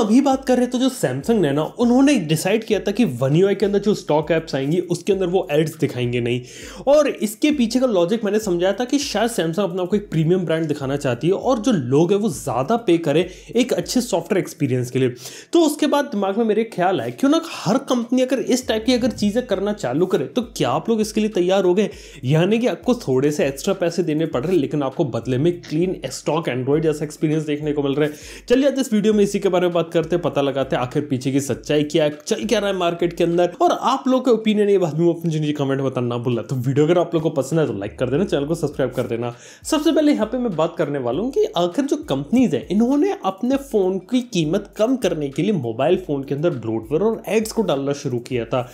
अभी बात कर रहे तो जो सैमसंग ने ना उन्होंने डिसाइड किया था कि वन यू के अंदर जो स्टॉक ऐप्स आएंगी उसके अंदर वो एड्स दिखाएंगे नहीं और इसके पीछे का लॉजिक मैंने समझाया था कि शायद सैमसंग अपना आपको एक प्रीमियम ब्रांड दिखाना चाहती है और जो लोग हैं वो ज़्यादा पे करें एक अच्छे सॉफ्टवेयर एक्सपीरियंस के लिए तो उसके बाद दिमाग में मेरे ख्याल है क्यों ना हर कंपनी अगर इस टाइप की अगर चीज़ें करना चालू करे तो क्या आप लोग इसके लिए तैयार हो गए यानी कि आपको थोड़े से एक्स्ट्रा पैसे देने पड़ रहे लेकिन आपको बदले में क्लीन स्टॉक एंड्रॉइड जैसा एक्सपीरियंस देखने को मिल रहा है चलिए आज इस वीडियो में इसी के बारे में बात बात करते पता लगाते आखिर पीछे की सच्चाई क्या है चल क्या रहा है मार्केट के अंदर और आप लोग के ओपिनियन ये बात में अपने नीचे कमेंट में बताना भूलना तो वीडियो अगर आप लोग को पसंद है तो लाइक कर देना चैनल को सब्सक्राइब कर देना सबसे पहले यहाँ पे मैं बात करने वाला हूँ कि आखिर जो कंपनीज है इन्होंने अपने फ़ोन की कीमत कम करने के लिए मोबाइल फ़ोन के अंदर ब्लोटवेयर और एड्स को डालना शुरू किया था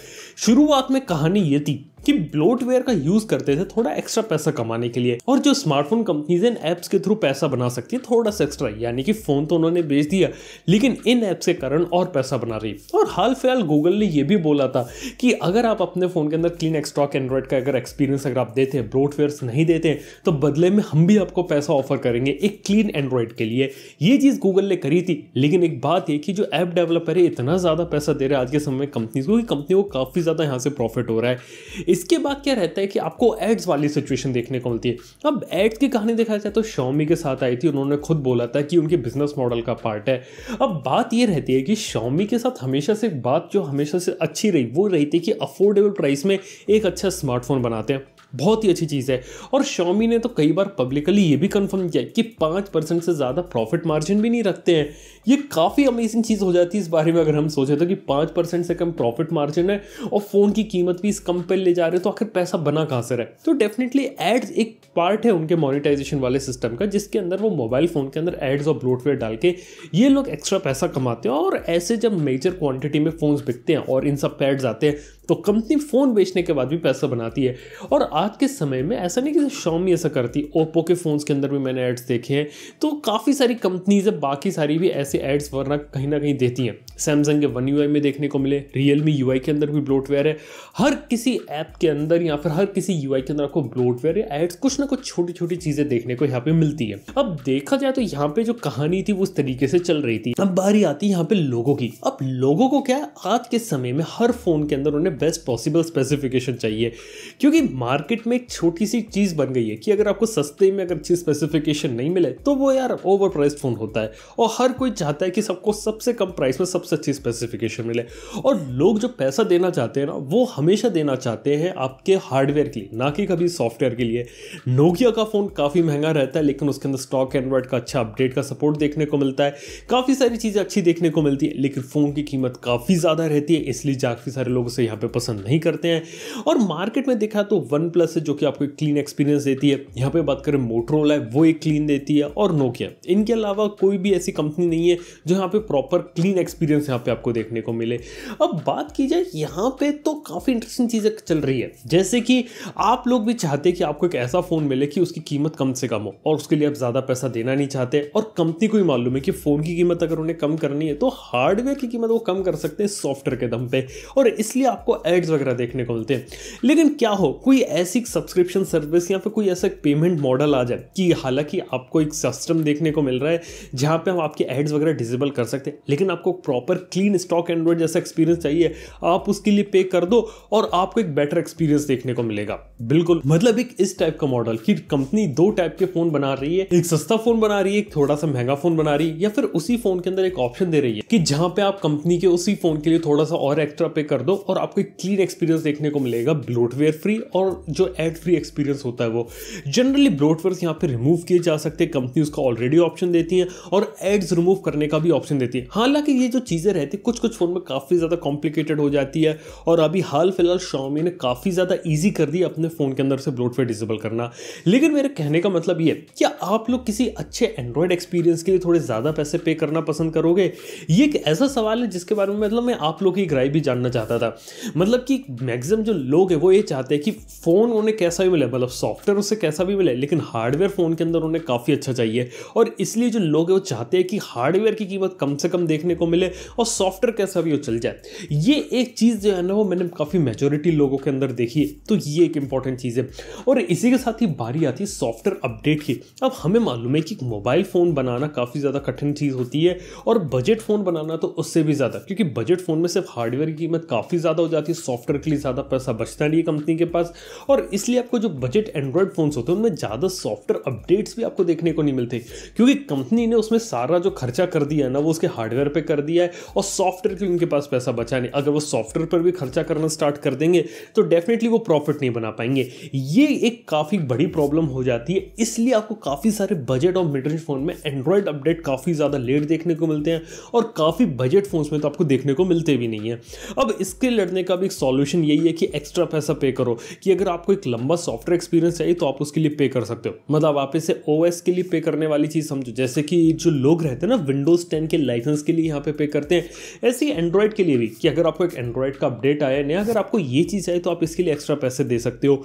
शुरुआत में कहानी ये थी कि ब्लोटवेयर का यूज करते थे थोड़ा एक्स्ट्रा पैसा कमाने के लिए और जो स्मार्टफोन कंपनीज इन ऐप्स के थ्रू पैसा बना सकती है थोड़ा सा एक्स्ट्रा यानी कि फोन तो उन्होंने बेच दिया लेकिन इन ऐप्स के कारण और पैसा बना रही और हाल फिलहाल गूगल ने यह भी बोला था कि अगर आप अपने फोन के अंदर क्लीन एक्स्ट्रॉक एंड्रॉइड का अगर एक्सपीरियंस अगर आप देते हैं ब्लोटवेयर नहीं देते तो बदले में हम भी आपको पैसा ऑफर करेंगे एक क्लीन एंड्रॉयड के लिए ये चीज़ गूगल ने करी थी लेकिन एक बात यह कि जो ऐप डेवलपर है इतना ज़्यादा पैसा दे रहे हैं आज के समय में कंपनीज को कि कंपनी को काफ़ी ज़्यादा यहाँ से प्रॉफिट हो रहा है इसके बाद क्या रहता है कि आपको एड्स वाली सिचुएशन देखने को मिलती है अब एड्स की कहानी देखा जाए तो शॉमी के साथ आई थी उन्होंने खुद बोला था कि उनके बिजनेस मॉडल का पार्ट है अब बात ये रहती है कि शॉमी के साथ हमेशा से बात जो हमेशा से अच्छी रही वो रही थी कि अफोर्डेबल प्राइस में एक अच्छा स्मार्टफोन बनाते हैं बहुत ही अच्छी चीज़ है और शॉमी ने तो कई बार पब्लिकली ये भी कंफर्म किया कि पाँच परसेंट से ज़्यादा प्रॉफिट मार्जिन भी नहीं रखते हैं ये काफ़ी अमेजिंग चीज़ हो जाती है इस बारे में अगर हम सोचें तो कि पाँच परसेंट से कम प्रॉफिट मार्जिन है और फ़ोन की कीमत भी इस कम पर ले जा रहे हैं तो आखिर पैसा बना कहाँ से रहा तो डेफिनेटली एड्स एक पार्ट है उनके मोनिटाइजेशन वाले सिस्टम का जिसके अंदर वो मोबाइल फ़ोन के अंदर एड्स और ब्लोटवेयर डाल के ये लोग एक्स्ट्रा पैसा कमाते हैं और ऐसे जब मेजर क्वान्टिटी में फ़ोन्स बिकते हैं और इन सब पैड्स आते हैं तो कंपनी फ़ोन बेचने के बाद भी पैसा बनाती है और आज के समय में ऐसा नहीं कि शाओमी ऐसा करती ओप्पो के फ़ोन्स के अंदर भी मैंने एड्स देखे हैं तो काफ़ी सारी कंपनीज है बाकी सारी भी ऐसे एड्स वरना कहीं ना कहीं देती हैं सैमसंग के वन यू में देखने को मिले रियल मी यू के अंदर भी ब्लोटवेयर है हर किसी ऐप के अंदर या फिर हर किसी यू के अंदर आपको ब्लोटवेयर या एड्स कुछ ना कुछ छोटी छोटी चीज़ें देखने को यहाँ पे मिलती है अब देखा जाए तो यहाँ पे जो कहानी थी वो उस तरीके से चल रही थी अब बारी आती है यहाँ पे लोगों की अब लोगों को क्या आज के समय में हर फोन के अंदर उन्हें बेस्ट पॉसिबल स्पेसिफिकेशन चाहिए क्योंकि मार्केट मार्केट में एक छोटी सी चीज बन गई है कि अगर आपको सस्ते में अगर अच्छी स्पेसिफिकेशन नहीं मिले तो वो यार ओवर प्राइस फोन होता है और हर कोई चाहता है कि सबको सबसे कम प्राइस में सबसे अच्छी स्पेसिफिकेशन मिले और लोग जो पैसा देना चाहते हैं ना वो हमेशा देना चाहते हैं आपके हार्डवेयर के लिए ना कि कभी सॉफ्टवेयर के लिए नोकिया का फ़ोन काफ़ी महंगा रहता है लेकिन उसके अंदर स्टॉक एंड्रॉइड का अच्छा अपडेट का सपोर्ट देखने को मिलता है काफ़ी सारी चीज़ें अच्छी देखने को मिलती है लेकिन फ़ोन की कीमत काफ़ी ज़्यादा रहती है इसलिए काफ़ी सारे लोग उसे यहाँ पे पसंद नहीं करते हैं और मार्केट में देखा तो वन प्लस है जो कि आपको एक क्लीन एक्सपीरियंस देती है यहाँ पे बात करें मोटरोला है वो एक क्लीन देती है और नोकिया इनके अलावा कोई भी ऐसी कंपनी नहीं है जो यहाँ पे प्रॉपर क्लीन एक्सपीरियंस यहाँ पे आपको देखने को मिले अब बात की जाए यहाँ पे तो काफ़ी इंटरेस्टिंग चीज़ें चल रही है जैसे कि आप लोग भी चाहते हैं कि आपको एक ऐसा फ़ोन मिले कि उसकी कीमत कम से कम हो और उसके लिए आप ज़्यादा पैसा देना नहीं चाहते और कंपनी को ही मालूम है कि फ़ोन की कीमत अगर उन्हें कम करनी है तो हार्डवेयर की कीमत वो कम कर सकते हैं सॉफ्टवेयर के दम पे और इसलिए आपको एड्स वगैरह देखने को मिलते हैं लेकिन क्या हो कोई ऐसे ऐसी सब्सक्रिप्शन सर्विस या फिर कोई ऐसा पेमेंट मॉडल आ जाए कि हालांकि आपको एक सिस्टम देखने को मिल रहा है जहां पे हम आपके एड्स वगैरह डिजेबल कर सकते हैं लेकिन आपको प्रॉपर क्लीन स्टॉक एंड्रॉइड जैसा एक्सपीरियंस चाहिए आप उसके लिए पे कर दो और आपको एक बेटर एक्सपीरियंस देखने को मिलेगा बिल्कुल मतलब एक इस टाइप का मॉडल कि कंपनी दो टाइप के फोन बना रही है एक सस्ता फोन बना रही है एक थोड़ा सा महंगा फोन बना रही है या फिर उसी फोन के अंदर एक ऑप्शन दे रही है कि जहां पे आप कंपनी के उसी फोन के लिए थोड़ा सा और एक्स्ट्रा पे कर दो और आपको एक क्लीन एक्सपीरियंस देखने को मिलेगा ब्लोटवेयर फ्री और जो एड फ्री एक्सपीरियंस होता है वो जनरली ब्रोडवर्स यहाँ पे रिमूव किए जा सकते हैं कंपनी उसका ऑलरेडी ऑप्शन देती हैं और एड्स रिमूव करने का भी ऑप्शन देती है हालांकि ये जो चीज़ें रहती हैं कुछ कुछ फ़ोन में काफ़ी ज़्यादा कॉम्प्लिकेटेड हो जाती है और अभी हाल फिलहाल शॉमी ने काफ़ी ज़्यादा ईजी कर दी अपने फ़ोन के अंदर से ब्रोडवेयर डिसेबल करना लेकिन मेरे कहने का मतलब ये कि आप लोग किसी अच्छे एंड्रॉयड एक्सपीरियंस के लिए थोड़े ज़्यादा पैसे पे करना पसंद करोगे ये एक ऐसा सवाल है जिसके बारे में मतलब मैं आप लोग की राय भी जानना चाहता था मतलब कि मैगजिम जो लोग हैं वो ये चाहते हैं कि फ़ोन फ़ोन उन्हें कैसा भी मिले मतलब सॉफ्टवेयर उससे कैसा भी मिले लेकिन हार्डवेयर फ़ोन के अंदर उन्हें काफ़ी अच्छा चाहिए और इसलिए जो लोग हैं वो चाहते हैं कि हार्डवेयर की कीमत कम से कम देखने को मिले और सॉफ्टवेयर कैसा भी हो चल जाए ये एक चीज़ जो है ना वो मैंने काफ़ी मेजोरिटी लोगों के अंदर देखी तो ये एक इंपॉर्टेंट चीज़ है और इसी के साथ ही बारी आती है सॉफ्टवेयर अपडेट की अब हमें मालूम है कि मोबाइल फ़ोन बनाना काफ़ी ज़्यादा कठिन चीज़ होती है और बजट फ़ोन बनाना तो उससे भी ज़्यादा क्योंकि बजट फ़ोन में सिर्फ हार्डवेयर की कीमत काफ़ी ज़्यादा हो जाती है सॉफ्टवेयर के लिए ज़्यादा पैसा बचता नहीं है कंपनी के पास और इसलिए आपको जो बजट एंड्रॉयड फ़ोन्स होते हैं उनमें ज़्यादा सॉफ्टवेयर अपडेट्स भी आपको देखने को नहीं मिलते क्योंकि कंपनी ने उसमें सारा जो खर्चा कर दिया है ना वो उसके हार्डवेयर पर कर दिया है और सॉफ्टवेयर के उनके पास पैसा बचा नहीं अगर वो सॉफ्टवेयर पर भी खर्चा करना स्टार्ट कर देंगे तो डेफिनेटली वो प्रॉफिट नहीं बना पाएंगे ये एक काफ़ी बड़ी प्रॉब्लम हो जाती है इसलिए आपको काफ़ी सारे बजट और मिड रेंज फ़ोन में एंड्रॉयड अपडेट काफ़ी ज़्यादा लेट देखने को मिलते हैं और काफ़ी बजट फ़ोन्स में तो आपको देखने को मिलते भी नहीं है अब इसके लड़ने का भी एक सॉल्यूशन यही है कि एक्स्ट्रा पैसा पे करो कि अगर आप आपको एक लंबा सॉफ्टवेयर एक्सपीरियंस चाहिए तो आप उसके लिए पे कर सकते हो मतलब आप इसे ओ के लिए पे करने वाली चीज़ समझो जैसे कि जो लोग रहते हैं ना विंडोज टेन के लाइसेंस के लिए यहाँ पे पे करते हैं ऐसे ही एंड्रॉयड के लिए भी कि अगर आपको एक एंड्रॉयड का अपडेट आया नहीं अगर आपको ये चीज़ चाहिए तो आप इसके लिए एक्स्ट्रा पैसे दे सकते हो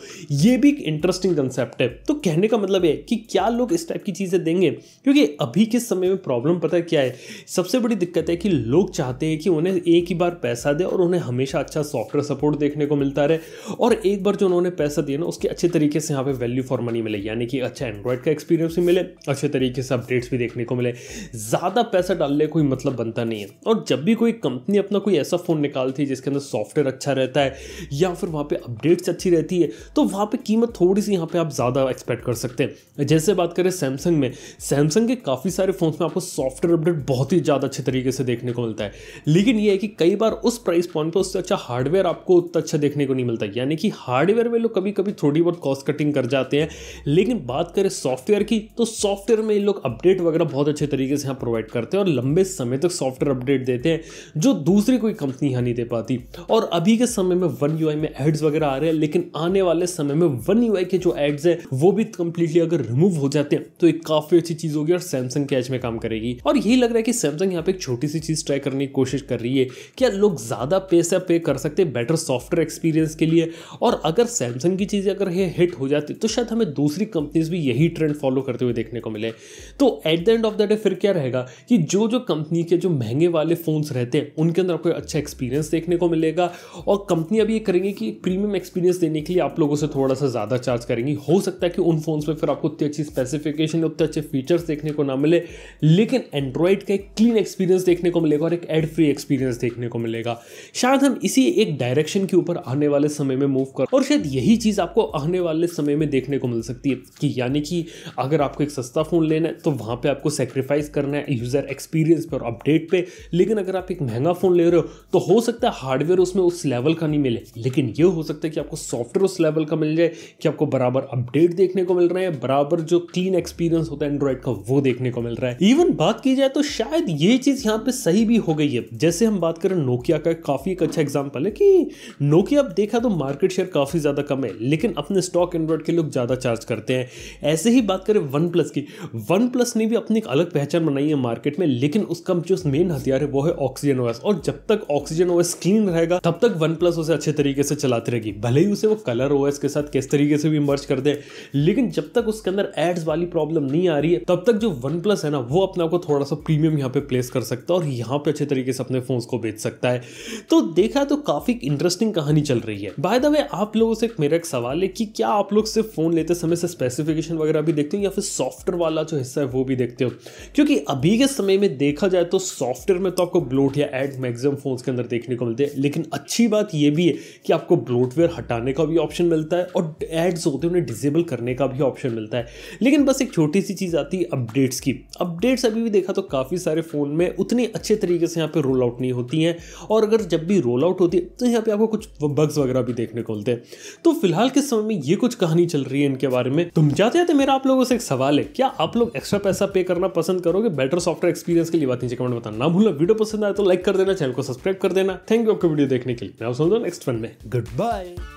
ये भी एक इंटरेस्टिंग कंसेप्ट है तो कहने का मतलब है कि क्या लोग इस टाइप की चीज़ें देंगे क्योंकि अभी के समय में प्रॉब्लम पता क्या है सबसे बड़ी दिक्कत है कि लोग चाहते हैं कि उन्हें एक ही बार पैसा दे और उन्हें हमेशा अच्छा सॉफ्टवेयर सपोर्ट देखने को मिलता रहे और एक बार जो उन्होंने पैसा दिए ना उसके अच्छे तरीके से यहाँ पे वैल्यू फॉर मनी मिले यानी कि अच्छा एंड्रॉयड का एक्सपीरियंस भी मिले अच्छे तरीके से अपडेट्स भी देखने को मिले ज़्यादा पैसा डालने कोई मतलब बनता नहीं है और जब भी कोई कंपनी अपना कोई ऐसा फ़ोन निकालती है जिसके अंदर सॉफ्टवेयर अच्छा रहता है या फिर वहाँ पर अपडेट्स अच्छी रहती है तो वहाँ पर कीमत थोड़ी सी यहाँ पर आप ज़्यादा एक्सपेक्ट कर सकते हैं जैसे बात करें सैमसंग में सैमसंग के काफ़ी सारे फ़ोन में आपको सॉफ्टवेयर अपडेट बहुत ही ज़्यादा अच्छे तरीके से देखने को मिलता है लेकिन यह है कि कई बार उस प्राइस पॉइंट पर उससे अच्छा हार्डवेयर आपको उतना अच्छा देखने को नहीं मिलता यानी कि हार्डवेयर में लोग कभी कभी थोड़ी बहुत कॉस्ट कटिंग कर जाते हैं लेकिन बात करें सॉफ्टवेयर की तो सॉफ्टवेयर में ये लोग अपडेट वगैरह बहुत अच्छे तरीके से यहाँ प्रोवाइड करते हैं और लंबे समय तक सॉफ्टवेयर अपडेट देते हैं जो दूसरी कोई कंपनी यहाँ नहीं दे पाती और अभी के समय में वन यू में एड्स वगैरह आ रहे हैं लेकिन आने वाले समय में वन यू के जो एड्स हैं वो भी कंप्लीटली अगर रिमूव हो जाते हैं तो एक काफ़ी अच्छी चीज़ होगी और सैमसंग कैच में काम करेगी और यही लग रहा है कि सैमसंग यहाँ पे एक छोटी सी चीज़ ट्राई करने की कोशिश कर रही है क्या लोग ज़्यादा पैसा पे कर सकते हैं बेटर सॉफ्टवेयर एक्सपीरियंस के लिए और अगर सैमसंग सैमसंग की चीज़ें अगर ये हिट हो जाती तो शायद हमें दूसरी कंपनीज भी यही ट्रेंड फॉलो करते हुए देखने को मिले तो at the end of the day फिर क्या रहेगा कि जो जो कंपनी के जो महंगे वाले फ़ोन्स रहते हैं उनके अंदर आपको अच्छा एक्सपीरियंस देखने को मिलेगा और कंपनियाँ भी ये करेंगी कि प्रीमियम एक्सपीरियंस देने के लिए आप लोगों से थोड़ा सा ज़्यादा चार्ज करेंगी हो सकता है कि उन फोन्स में फिर आपको उतनी अच्छी स्पेसिफिकेशन उतने अच्छे फीचर्स देखने को ना मिले लेकिन एंड्रॉयड का एक क्लीन एक्सपीरियंस देखने को मिलेगा और एक एड फ्री एक्सपीरियंस देखने को मिलेगा शायद हम इसी एक डायरेक्शन के ऊपर आने वाले समय में मूव कर और शायद यही चीज़ आपको आने वाले समय में देखने को मिल सकती है कि यानी कि अगर आपको एक सस्ता फ़ोन लेना है तो वहाँ पे आपको सेक्रीफाइस करना है यूज़र एक्सपीरियंस पर अपडेट पे लेकिन अगर आप एक महंगा फ़ोन ले रहे हो तो हो सकता है हार्डवेयर उसमें उस लेवल का नहीं मिले लेकिन ये हो सकता है कि आपको सॉफ्टवेयर उस लेवल का मिल जाए कि आपको बराबर अपडेट देखने को मिल रहा है बराबर जो क्लीन एक्सपीरियंस होता है एंड्रॉयड का वो देखने को मिल रहा है इवन बात की जाए तो शायद ये चीज़ यहाँ पर सही भी हो गई है जैसे हम बात करें नोकिया का काफ़ी एक अच्छा एग्जाम्पल है कि नोकिया अब देखा तो मार्केट शेयर काफ़ी ज़्यादा कम कम है लेकिन अपने स्टॉक एंड्रॉयड के लोग ज़्यादा चार्ज करते हैं ऐसे ही बात करें वन प्लस की वन प्लस ने भी अपनी एक अलग पहचान बनाई है मार्केट में लेकिन उसका जो मेन हथियार है वो है ऑक्सीजन ओएस और जब तक ऑक्सीजन ओएस क्लीन रहेगा तब तक वन प्लस उसे अच्छे तरीके से चलाती रहेगी भले ही उसे वो कलर ओएस के साथ किस तरीके से भी मर्ज कर दे लेकिन जब तक उसके अंदर एड्स वाली प्रॉब्लम नहीं आ रही है तब तक जो वन प्लस है ना वो अपने आप को थोड़ा सा प्रीमियम यहाँ पे प्लेस कर सकता है और यहाँ पे अच्छे तरीके से अपने फोन को बेच सकता है तो देखा तो काफी इंटरेस्टिंग कहानी चल रही है बाय द वे आप लोगों से मेरा एक सवाल है कि क्या आप लोग सिर्फ फ़ोन लेते समय से स्पेसिफिकेशन वगैरह भी देखते हो या फिर सॉफ्टवेयर वाला जो हिस्सा है वो भी देखते हो क्योंकि अभी के समय में देखा जाए तो सॉफ्टवेयर में तो आपको ब्लोट या एड मैक्सिमम फोन के अंदर देखने को मिलते हैं लेकिन अच्छी बात यह भी है कि आपको ब्लोटवेयर हटाने का भी ऑप्शन मिलता है और एड्स होते हैं उन्हें डिजेबल करने का भी ऑप्शन मिलता है लेकिन बस एक छोटी सी चीज़ आती है अपडेट्स की अपडेट्स अभी भी देखा तो काफ़ी सारे फ़ोन में उतने अच्छे तरीके से यहाँ पे रोल आउट नहीं होती हैं और अगर जब भी रोल आउट होती है तो यहाँ पे आपको कुछ बग्स वगैरह भी देखने को मिलते हैं तो फिलहाल के समय में ये कुछ कहानी चल रही है इनके बारे में तुम जाते जाते मेरा आप लोगों से एक सवाल है क्या आप लोग एक्स्ट्रा पैसा पे करना पसंद करोगे बेटर सॉफ्टवेयर एक्सपीरियंस के लिए बात नीचे कमेंट बताना ना भूलना वीडियो पसंद आए तो लाइक कर देना चैनल को सब्सक्राइब कर देना थैंक यू आपको वीडियो देखने के लिए नेक्स्ट वन में गुड बाय